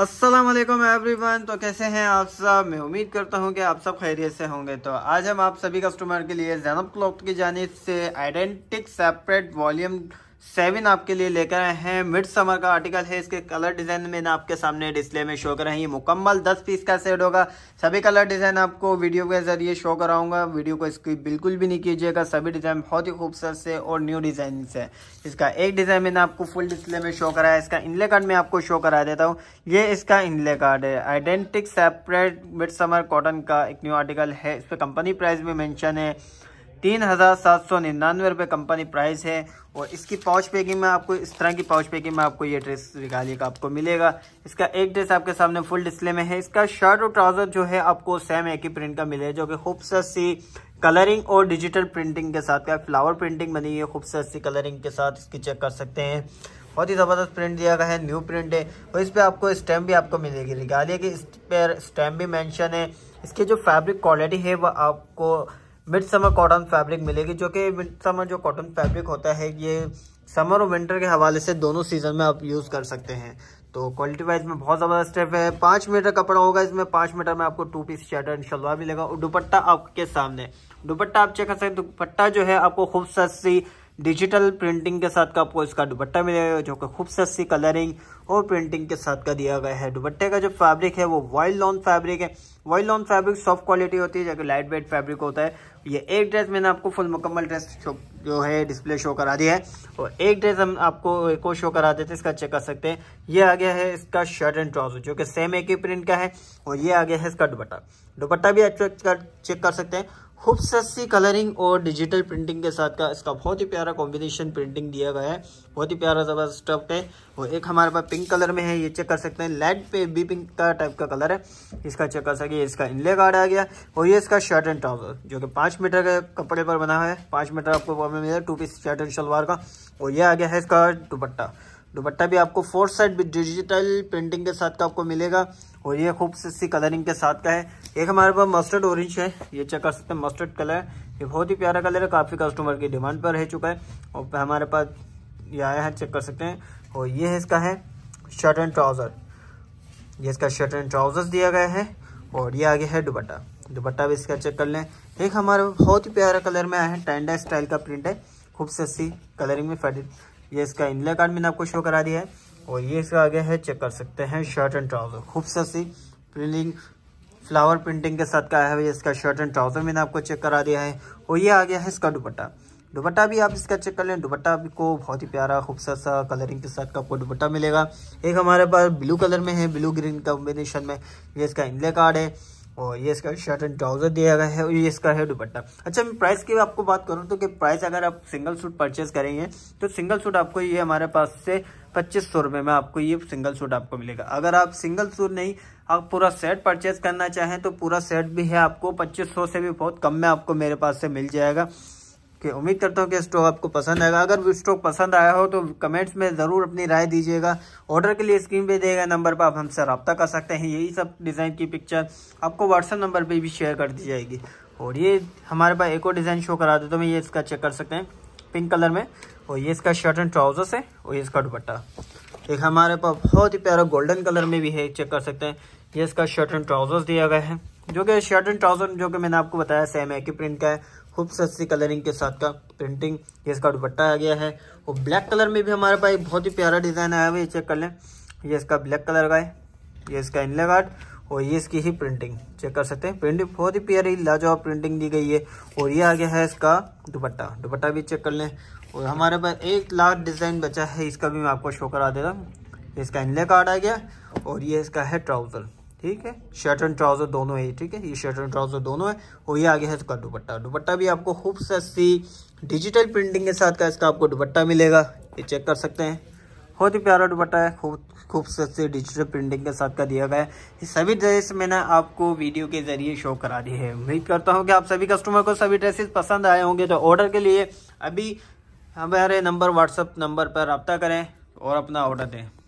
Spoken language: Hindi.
अस्सलाम वालेकुम एवरीवन तो कैसे हैं आप सब मैं उम्मीद करता हूं कि आप सब खैरियत से होंगे तो आज हम आप सभी कस्टमर के लिए जैनब क्लॉक की जानब से आइडेंटिक सेपरेट वॉल्यूम सेवन आपके लिए लेकर आए हैं मिड समर का आर्टिकल है इसके कलर डिज़ाइन में आपके सामने डिस्प्ले में शो कर रहे हैं ये मुकम्मल दस पीस का सेट होगा सभी कलर डिज़ाइन आपको वीडियो के ज़रिए शो कराऊंगा वीडियो को इसकी बिल्कुल भी नहीं कीजिएगा सभी डिज़ाइन बहुत ही खूबसूरत से और न्यू डिज़ाइन से इसका एक डिज़ाइन मैंने आपको फुल डिस्प्ले में शो कराया इसका इनले कार्ड में आपको शो करा देता हूँ ये इसका इनले कार्ड है identic separate mid summer cotton का एक न्यू आर्टिकल है इस पर कंपनी प्राइस भी मैंशन है तीन हज़ार सात सौ निन्यानवे रुपये कंपनी प्राइस है और इसकी पाउच पैकिंग में आपको इस तरह की पाउच पैकिंग में आपको ये ड्रेस निकालिए का आपको मिलेगा इसका एक ड्रेस आपके सामने फुल डिस्प्ले में है इसका शर्ट और ट्राउज़र जो है आपको सेम एक ही प्रिंट का मिलेगा जो कि खूबसूरत सी कलरिंग और डिजिटल प्रिंटिंग के साथ का फ्लावर प्रिंटिंग बनी है खूबसूरत सी कलरिंग के साथ इसकी चेक कर सकते हैं बहुत ही ज़बरदस्त प्रिंट दिया गया है न्यू प्रिंट है और इस पर आपको स्टैम्प भी आपको मिलेगी निकालिए कि इस पर स्टैम्प भी मैंशन है इसके जो फैब्रिक क्वालिटी है वह आपको मिड समर कॉटन फैब्रिक मिलेगी जो कि मिड समर जो कॉटन फैब्रिक होता है ये समर और विंटर के हवाले से दोनों सीज़न में आप यूज़ कर सकते हैं तो क्वालिटी वाइज में बहुत ज़बरदस्त स्टेप है पाँच मीटर कपड़ा होगा इसमें पाँच मीटर में आपको two piece shirt and shalwar मिलेगा और दुपट्टा आपके सामने दुपट्टा आप चेक कर सकते हैं दुपट्टा जो है आपको खूबसूरत सी डिजिटल प्रिंटिंग के साथ का आपको इसका दुपट्टा मिलेगा जो कि खूब सस्ती कलरिंग और प्रिंटिंग के साथ का दिया गया है दुपट्टे का जो फैब्रिक है वो वाइल्ड लॉन फैब्रिक है wild lawn fabric soft quality होती है जबकि लाइट वेट फैब्रिक होता है ये एक ड्रेस मैंने आपको फुल मुकम्मल ड्रेस जो है डिस्प्ले शो करा दिया है और एक ड्रेस हम आपको एक और शो करा देते हैं इसका चेक कर सकते हैं ये आ गया है इसका शर्ट एंड ट्राउजर जो कि सेम एक ही प्रिंट का है और ये आ गया है इसका दुपट्टा दुपट्टा भी चेक चेक कर सकते हैं खूबसूरत सी कलरिंग और डिजिटल प्रिंटिंग के साथ का इसका बहुत ही प्यारा कॉम्बिनेशन प्रिंटिंग दिया गया है बहुत ही प्यारा ज़बरदस्त स्टफ है और एक हमारे पास पिंक कलर में है ये चेक कर सकते हैं लाइट पे भी पिंक का टाइप का कलर है इसका चेक कर सके इसका इनले गार्ड आ गया और ये इसका शर्ट एंड टॉप जो कि पाँच मीटर के कपड़े पर बना हुआ है पाँच मीटर आपको मिलेगा two piece shirt and shalwar का और ये आ गया है इसका दुपट्टा दुपट्टा भी आपको फोर साइड भी डिजिटल प्रिंटिंग के साथ का आपको मिलेगा और ये खूब सी कलरिंग के साथ का है एक हमारे पास मस्टर्ड ऑरेंज है ये चेक कर सकते हैं मस्टर्ड कलर ये बहुत ही प्यारा कलर है काफ़ी कस्टमर की डिमांड पर रह चुका है और हमारे पास ये आया है चेक कर सकते हैं और ये है इसका है शर्ट एंड ट्राउज़र ये इसका शर्ट एंड ट्राउज़र्स दिया गया है और ये आगे है दुपट्टा दुपट्टा भी इसका चेक कर लें एक हमारे बहुत ही प्यारा कलर में आया है टेंडा स्टाइल का प्रिंट है खूब सस्ती कलरिंग में ये इसका इनले कार्ड मैंने आपको शो करा दिया है और ये इसका आगे है चेक कर सकते हैं शर्ट एंड ट्राउज़र खूबसूरत सी प्रिंटिंग फ्लावर प्रिंटिंग के साथ का है इसका शर्ट एंड ट्राउज़र मैंने आपको चेक करा दिया है और ये आ गया है इसका दुपट्टा दुपट्टा भी आप इसका चेक कर लें दुपट्टा आपको बहुत ही प्यारा खूबसूरत सा कलरिंग के साथ का आपको दुपट्टा मिलेगा एक हमारे पास ब्लू कलर में है ब्लू ग्रीन कॉम्बिनेशन में ये इसका इनले कार्ड है और ये इसका शर्ट एंड ट्राउजर दिया गया है और ये इसका है दुपट्टा अच्छा मैं प्राइस की आपको बात करूँ तो कि प्राइस अगर आप सिंगल सूट परचेज करेंगे तो सिंगल सूट आपको ये हमारे पास से पच्चीस सौ रुपये में आपको ये सिंगल सूट आपको मिलेगा अगर आप सिंगल सूट नहीं आप पूरा सेट परचेज करना चाहें तो पूरा सेट भी है आपको पच्चीस सौ से भी बहुत कम में आपको मेरे पास से मिल जाएगा कि उम्मीद करता हूँ कि स्टॉक आपको पसंद आएगा अगर स्टॉक पसंद आया हो तो कमेंट्स में ज़रूर अपनी राय दीजिएगा ऑर्डर के लिए स्क्रीन पे देगा नंबर पर आप हमसे रबता कर सकते हैं यही सब डिज़ाइन की पिक्चर आपको व्हाट्सअप नंबर पर भी शेयर कर दी जाएगी और ये हमारे पास एक और डिज़ाइन शो करा तो मैं ये इसका चेक कर सकते हैं पिंक कलर में और ये इसका शर्ट एंड ट्राउजर्स है और ये इसका दुपट्टा एक हमारे पास बहुत ही प्यारा गोल्डन कलर में भी है चेक कर सकते हैं ये इसका शर्ट एंड ट्राउजर्स दिया गया है जो कि शर्ट एंड ट्राउजर जो कि मैंने आपको बताया सेम है कि प्रिंट का है खूब सस्ती कलरिंग के साथ का प्रिंटिंग ये इसका दुपट्टा आ गया है और ब्लैक कलर में भी हमारे पास बहुत ही प्यारा डिज़ाइन आया हुआ है चेक कर लें ये इसका ब्लैक कलर का है ये इसका इनले गार्ड और ये इसकी ही प्रिंटिंग चेक कर सकते हैं प्रिंटिंग बहुत ही प्यारी लाजवाब प्रिंटिंग दी गई है और ये आ गया है इसका दुपट्टा दुपट्टा भी चेक कर लें और हमारे पास एक लाख डिज़ाइन बचा है इसका भी मैं आपको शो करा देगा इसका इनले कार्ड आ गया और ये इसका है ट्राउज़र ठीक है शर्ट एंड ट्राउजर दोनों है ठीक है ये शर्ट एंड ट्राउजर दोनों है और ये आ गया है इसका दुपट्टा दुपट्टा भी आपको खूब सस्ती डिजिटल प्रिंटिंग के साथ का इसका आपको दुपट्टा मिलेगा ये चेक कर सकते हैं बहुत ही प्यारा दुपट्टा है खूब खूब सस्ते डिजिटल प्रिंटिंग के साथ का दिया गया है सभी ड्रेस मैंने आपको वीडियो के जरिए शो करा दी है उम्मीद करता हूँ कि आप सभी कस्टमर को सभी ड्रेसेस पसंद आए होंगे तो ऑर्डर के लिए अभी हमारे नंबर व्हाट्सअप नंबर पर रबता करें और अपना ऑर्डर दें